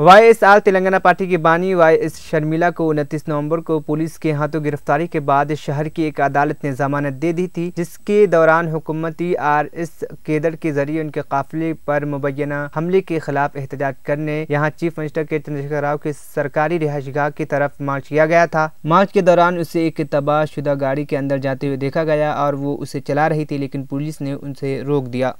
Y S R Telangana party की बानी Y S Sharmila को उनतीस नवंबर को पुलिस के हाथों गिरफ्तारी के बाद शहर की एक अदालत ने जमानत दे दी थी जिसके दौरान हुकूमती आर एस केदर के जरिए उनके काफिले पर मुबैना हमले के खिलाफ एहतजाज करने यहाँ चीफ मिनिस्टर के चंद्रशेखर राव के सरकारी गाह की तरफ मार्च किया गया था मार्च के दौरान उसे एक तबाह गाड़ी के अंदर जाते हुए देखा गया और वो उसे चला रही थी लेकिन पुलिस ने उनसे रोक दिया